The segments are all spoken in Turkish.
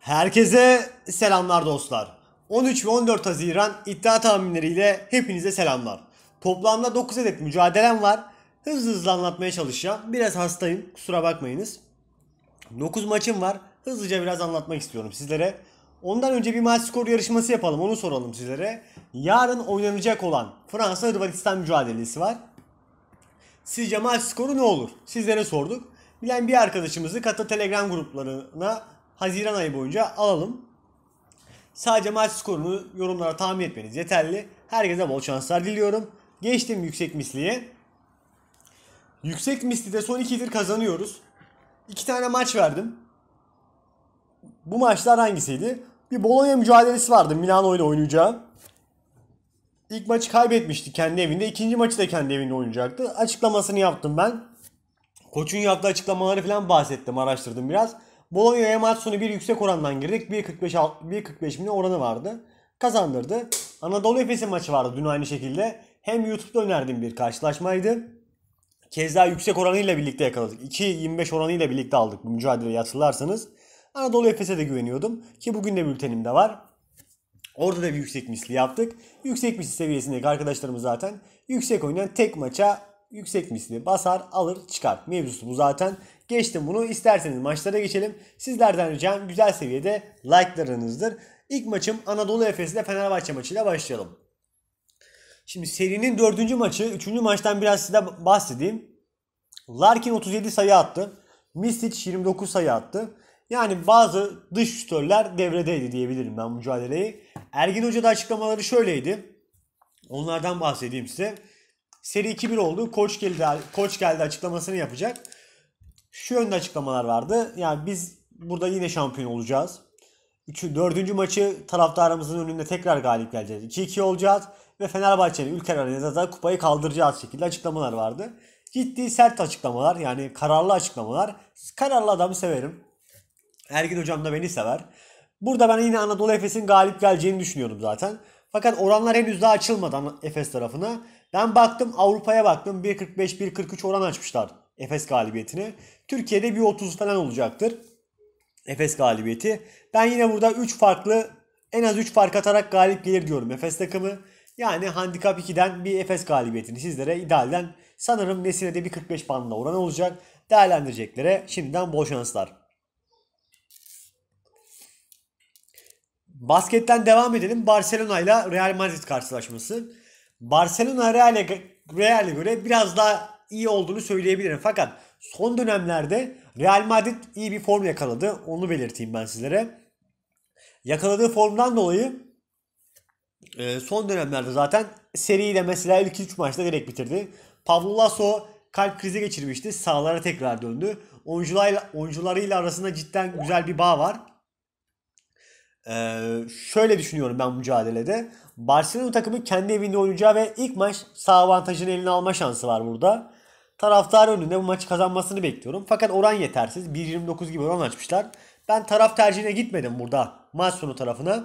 Herkese selamlar dostlar. 13 ve 14 Haziran iddia tahminleriyle hepinize selamlar. Toplamda 9 adet mücadelem var. Hızlı hızlı anlatmaya çalışacağım. Biraz hastayım kusura bakmayınız. 9 maçım var. Hızlıca biraz anlatmak istiyorum sizlere. Ondan önce bir maç skoru yarışması yapalım onu soralım sizlere. Yarın oynanacak olan Fransa Hırvatistan mücadelesi var. Sizce maç skoru ne olur? Sizlere sorduk. Bilen bir arkadaşımızı kata telegram gruplarına Haziran ayı boyunca alalım. Sadece maç skorunu yorumlara tahmin etmeniz yeterli. Herkese bol şanslar diliyorum. Geçtim yüksek misliye. Yüksek mislide son ikidir kazanıyoruz. İki tane maç verdim. Bu maçlar hangisiydi? Bir Bologna mücadelesi vardı Milano ile oynayacağı. İlk maçı kaybetmişti kendi evinde. İkinci maçı da kendi evinde oynayacaktı. Açıklamasını yaptım ben. Koç'un yaptığı açıklamaları falan bahsettim, araştırdım biraz. Bologna'ya maç sonu bir yüksek orandan girdik. 1.45 1.45 bin oranı vardı. Kazandırdı. Anadolu Efes'e maçı vardı dün aynı şekilde. Hem YouTube'da önerdiğim bir karşılaşmaydı. Keza yüksek oranıyla birlikte yakaladık. 2.25 oranıyla birlikte aldık bu mücadeleyi hatırlarsanız. Anadolu Efes'e de güveniyordum. Ki bugün de bültenimde var. Orada da bir yüksek misli yaptık. Yüksek misli seviyesindeki arkadaşlarımız zaten yüksek oynayan tek maça yüksek misli basar alır çıkar. Mevzusu bu zaten. Geçtim bunu. isterseniz maçlara geçelim. Sizlerden ricam güzel seviyede like'larınızdır. İlk maçım Anadolu Efes ile Fenerbahçe maçıyla başlayalım. Şimdi serinin dördüncü maçı. Üçüncü maçtan biraz size bahsedeyim. Larkin 37 sayı attı. Misic 29 sayı attı. Yani bazı dış şütörler devredeydi diyebilirim ben bu mücadeleyi. Ergin Hoca da açıklamaları şöyleydi. Onlardan bahsedeyim size. Seri 2-1 oldu. Koç geldi, koç geldi açıklamasını yapacak. Şu yönde açıklamalar vardı. Yani biz burada yine şampiyon olacağız. Üçü, dördüncü maçı taraftarımızın önünde tekrar galip geleceğiz. 2-2 olacağız ve Fenerbahçe'nin Ülker Arena'da da kupayı kaldıracağız şekilde açıklamalar vardı. Ciddi sert açıklamalar yani kararlı açıklamalar. Kararlı adamı severim. Ergin hocam da beni sever. Burada ben yine Anadolu Efes'in galip geleceğini düşünüyorum zaten. Fakat oranlar henüz daha açılmadan Efes tarafına. Ben baktım Avrupa'ya baktım 1.45-1.43 oran açmışlar Efes galibiyetini. Türkiye'de 1.30 falan olacaktır. Efes galibiyeti. Ben yine burada 3 farklı en az 3 fark atarak galip gelir diyorum Efes takımı. Yani handikap 2'den bir Efes galibiyetini sizlere idealden sanırım Nesine'de bir 45 bandında oran olacak. Değerlendireceklere şimdiden bol şanslar. Basketten devam edelim. Barcelona ile Real Madrid karşılaşması. Barcelona Real'e Real'e göre biraz daha iyi olduğunu söyleyebilirim. Fakat son dönemlerde Real Madrid iyi bir form yakaladı. Onu belirteyim ben sizlere. Yakaladığı formdan dolayı e, son dönemlerde zaten seriyle mesela ilk 3 maçta direkt bitirdi. Pablo Lasso kalp krizi geçirmişti. Sağlara tekrar döndü. Oyuncularıyla, oyuncularıyla arasında cidden güzel bir bağ var. Ee, şöyle düşünüyorum ben mücadelede. Barcelona takımı kendi evinde oynayacağı ve ilk maç sağ avantajını eline alma şansı var burada. Taraftar önünde bu maçı kazanmasını bekliyorum. Fakat oran yetersiz. 1.29 gibi oran açmışlar. Ben taraf tercihine gitmedim burada. Maç sonu tarafına.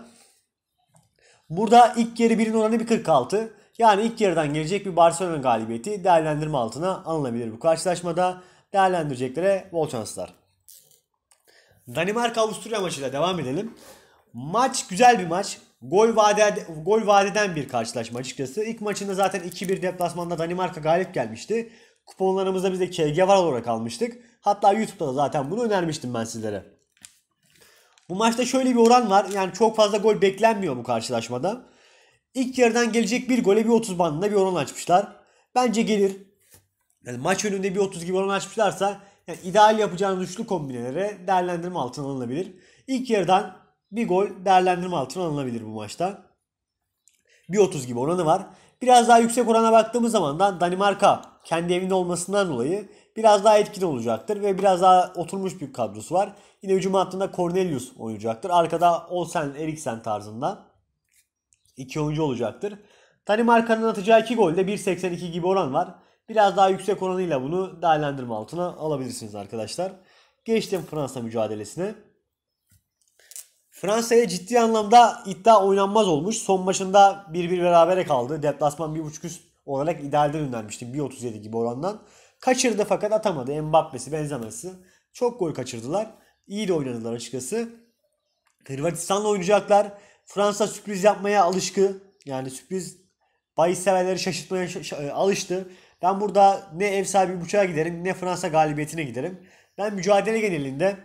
Burada ilk yarı birin oranı 1.46. Yani ilk yarıdan gelecek bir Barcelona galibiyeti değerlendirme altına alınabilir bu karşılaşmada. Değerlendireceklere bol şanslar. Danimarka-Avusturya maçıyla devam edelim. Maç güzel bir maç. Gol vade gol vadeden bir karşılaşma açıkçası. İlk maçında zaten 2-1 deplasmanda Danimarka galip gelmişti. Kuponlarımızda biz de KG var olarak almıştık. Hatta YouTube'da da zaten bunu önermiştim ben sizlere. Bu maçta şöyle bir oran var. Yani çok fazla gol beklenmiyor bu karşılaşmada. İlk yerden gelecek bir gole bir 30 bandında bir oran açmışlar. Bence gelir. Yani maç önünde bir 30 gibi oran açmışlarsa yani ideal yapacağınız üçlü kombinelere değerlendirme altına alınabilir. İlk yerden bir gol değerlendirme altına alınabilir bu maçta. 1.30 gibi oranı var. Biraz daha yüksek orana baktığımız zaman da Danimarka kendi evinde olmasından dolayı biraz daha etkin olacaktır ve biraz daha oturmuş bir kadrosu var. Yine hücum hattında Cornelius oynayacaktır. Arkada Olsen, Eriksen tarzında iki oyuncu olacaktır. Danimarka'nın atacağı 2 golde 1.82 gibi oran var. Biraz daha yüksek oranıyla bunu değerlendirme altına alabilirsiniz arkadaşlar. Geçtim Fransa mücadelesine. Fransa'ya ciddi anlamda iddia oynanmaz olmuş. Son maçında 1-1 berabere kaldı. Deplasman 1.5 üst olarak idealden önlenmiştim. 1.37 gibi orandan. Kaçırdı fakat atamadı. Mbappe'si, Benzemesi. Çok gol kaçırdılar. İyi de oynadılar açıkçası. Hırvatistan'la oynayacaklar. Fransa sürpriz yapmaya alışkı. Yani sürpriz bahis severleri şaşırtmaya e, alıştı. Ben burada ne ev sahibi buçuğa giderim ne Fransa galibiyetine giderim. Ben mücadele genelinde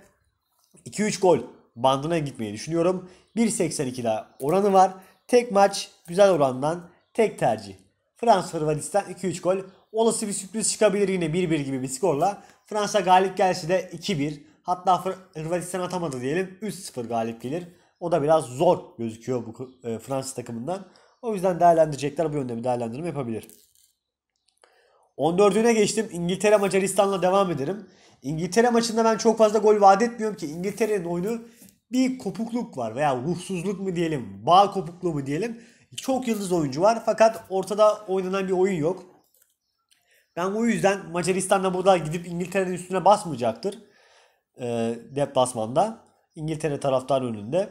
2-3 gol bandına gitmeyi düşünüyorum. 1.82'de oranı var. Tek maç güzel orandan tek tercih. Fransa Hırvatistan 2-3 gol. Olası bir sürpriz çıkabilir yine 1-1 gibi bir skorla. Fransa galip gelse de 2-1. Hatta Hırvatistan atamadı diyelim 3-0 galip gelir. O da biraz zor gözüküyor bu e, Fransız takımından. O yüzden değerlendirecekler bu yönde bir değerlendirme yapabilir. 14'üne geçtim. İngiltere Macaristan'la devam ederim. İngiltere maçında ben çok fazla gol vaat etmiyorum ki İngiltere'nin oyunu bir kopukluk var veya ruhsuzluk mu diyelim, bağ kopukluğu mu diyelim. Çok yıldız oyuncu var fakat ortada oynanan bir oyun yok. Ben o yüzden Macaristan'da burada gidip İngiltere'nin üstüne basmayacaktır. E, ee, deplasmanda. İngiltere taraftar önünde.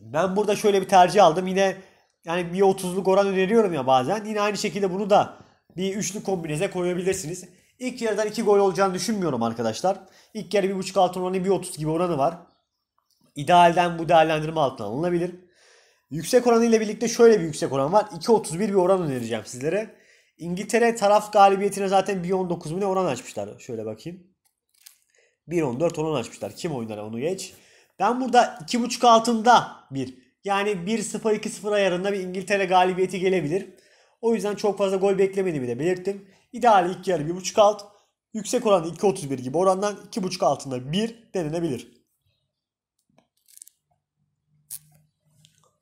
Ben burada şöyle bir tercih aldım. Yine yani bir 30'luk oran öneriyorum ya bazen. Yine aynı şekilde bunu da bir üçlü kombineze koyabilirsiniz. İlk yarıdan iki gol olacağını düşünmüyorum arkadaşlar. İlk yarı 1.5 altın oranı 1.30 gibi oranı var idealden bu değerlendirme altına alınabilir. Yüksek oranı ile birlikte şöyle bir yüksek oran var. 2.31 bir oran önereceğim sizlere. İngiltere taraf galibiyetine zaten 1.19 mu ne oran açmışlar. Şöyle bakayım. 1.14 oran açmışlar. Kim oynar onu geç. Ben burada 2.5 altında bir yani 1-0-2-0 ayarında bir İngiltere galibiyeti gelebilir. O yüzden çok fazla gol beklemediğimi de belirttim. İdeal ilk yarı 1.5 alt. Yüksek oran 2.31 gibi orandan 2.5 altında 1 denilebilir.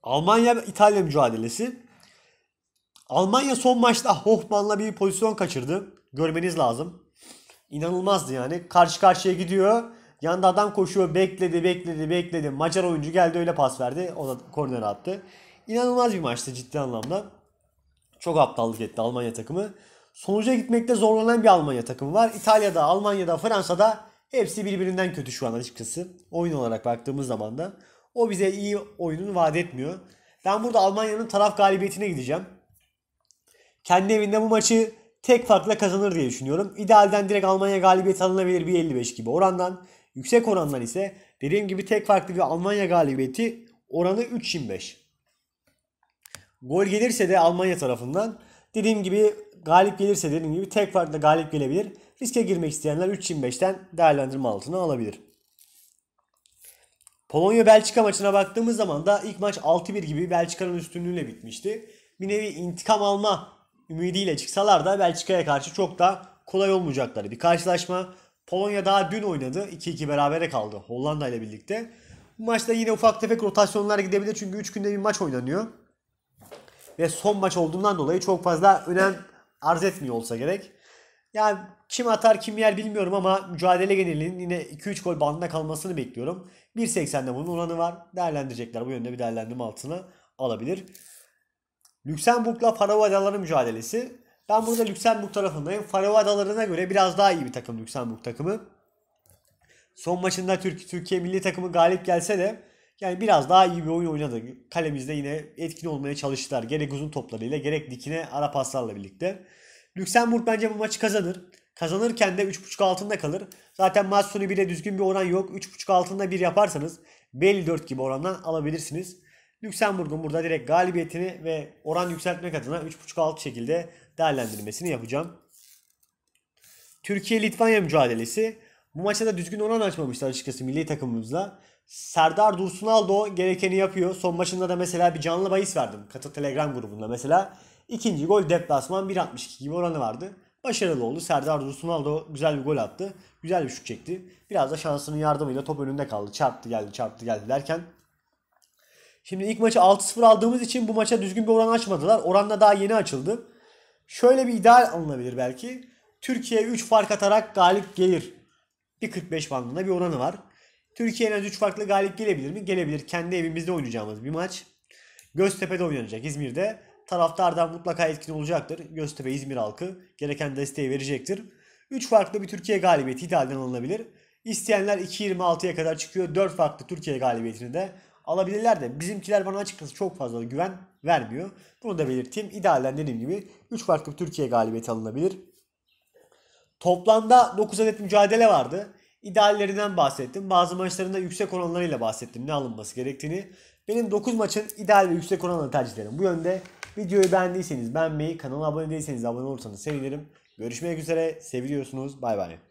Almanya-İtalya mücadelesi. Almanya son maçta Hoffman'la bir pozisyon kaçırdı. Görmeniz lazım. İnanılmazdı yani. Karşı karşıya gidiyor. Yanda adam koşuyor. Bekledi, bekledi, bekledi. Macar oyuncu geldi öyle pas verdi. O da korner attı. İnanılmaz bir maçtı ciddi anlamda. Çok aptallık etti Almanya takımı. Sonuca gitmekte zorlanan bir Almanya takımı var. İtalya'da, Almanya'da, Fransa'da hepsi birbirinden kötü şu an açıkçası. Oyun olarak baktığımız zaman da. O bize iyi oyunun vaat etmiyor. Ben burada Almanya'nın taraf galibiyetine gideceğim. Kendi evinde bu maçı tek farkla kazanır diye düşünüyorum. İdealden direkt Almanya galibiyeti alınabilir bir 55 gibi orandan. Yüksek orandan ise dediğim gibi tek farklı bir Almanya galibiyeti oranı 3.25. Gol gelirse de Almanya tarafından dediğim gibi galip gelirse dediğim gibi tek farklı galip gelebilir. Riske girmek isteyenler 3.25'ten değerlendirme altına alabilir. Polonya-Belçika maçına baktığımız zaman da ilk maç 6-1 gibi Belçika'nın üstünlüğüyle bitmişti. Bir nevi intikam alma ümidiyle çıksalar da Belçika'ya karşı çok da kolay olmayacakları bir karşılaşma. Polonya daha dün oynadı. 2-2 berabere kaldı Hollanda ile birlikte. Bu maçta yine ufak tefek rotasyonlar gidebilir çünkü 3 günde bir maç oynanıyor. Ve son maç olduğundan dolayı çok fazla önem arz etmiyor olsa gerek. Yani kim atar kim yer bilmiyorum ama mücadele genelinin yine 2-3 gol bandında kalmasını bekliyorum. 1.80'de bunun oranı var. Değerlendirecekler. Bu yönde bir değerlendirme altına alabilir. Lüksemburg'la Faroe Adaları mücadelesi. Ben burada Lüksemburg tarafındayım. Faroe Adaları'na göre biraz daha iyi bir takım Lüksemburg takımı. Son maçında Türk Türkiye milli takımı galip gelse de yani biraz daha iyi bir oyun oynadı. Kalemizde yine etkin olmaya çalıştılar. Gerek uzun toplarıyla gerek dikine ara paslarla birlikte. Lüksemburg bence bu maçı kazanır. Kazanırken de 3.5 altında kalır. Zaten maç sonu bile düzgün bir oran yok. 3.5 altında bir yaparsanız belli 4 gibi orandan alabilirsiniz. Lüksemburg'un burada direkt galibiyetini ve oran yükseltmek adına 3.5 altı şekilde değerlendirmesini yapacağım. Türkiye-Litvanya mücadelesi. Bu maçta da düzgün oran açmamışlar açıkçası milli takımımızla. Serdar Dursunaldo gerekeni yapıyor. Son maçında da mesela bir canlı bahis verdim. Katı Telegram grubunda mesela. ikinci gol deplasman 1.62 gibi oranı vardı başarılı oldu. Serdar Dursunal da güzel bir gol attı. Güzel bir şut çekti. Biraz da şansının yardımıyla top önünde kaldı. Çarptı geldi çarptı geldi derken. Şimdi ilk maçı 6-0 aldığımız için bu maça düzgün bir oran açmadılar. Oran da daha yeni açıldı. Şöyle bir ideal alınabilir belki. Türkiye 3 fark atarak galip gelir. Bir 45 bandında bir oranı var. Türkiye en az 3 farklı galip gelebilir mi? Gelebilir. Kendi evimizde oynayacağımız bir maç. Göztepe'de oynanacak İzmir'de taraftardan mutlaka etkin olacaktır. Göztepe İzmir halkı gereken desteği verecektir. 3 farklı bir Türkiye galibiyeti idealden alınabilir. İsteyenler 2.26'ya kadar çıkıyor. 4 farklı Türkiye galibiyetini de alabilirler de bizimkiler bana açıkçası çok fazla güven vermiyor. Bunu da belirteyim. İdealden dediğim gibi 3 farklı Türkiye galibiyeti alınabilir. Toplamda 9 adet mücadele vardı. İdeallerinden bahsettim. Bazı maçlarında yüksek oranlarıyla bahsettim ne alınması gerektiğini. Benim 9 maçın ideal ve yüksek oranları tercihlerim. Bu yönde Videoyu beğendiyseniz beğenmeyi, kanala abone değilseniz abone olursanız sevinirim. Görüşmek üzere. Seviyorsunuz. Bay bay.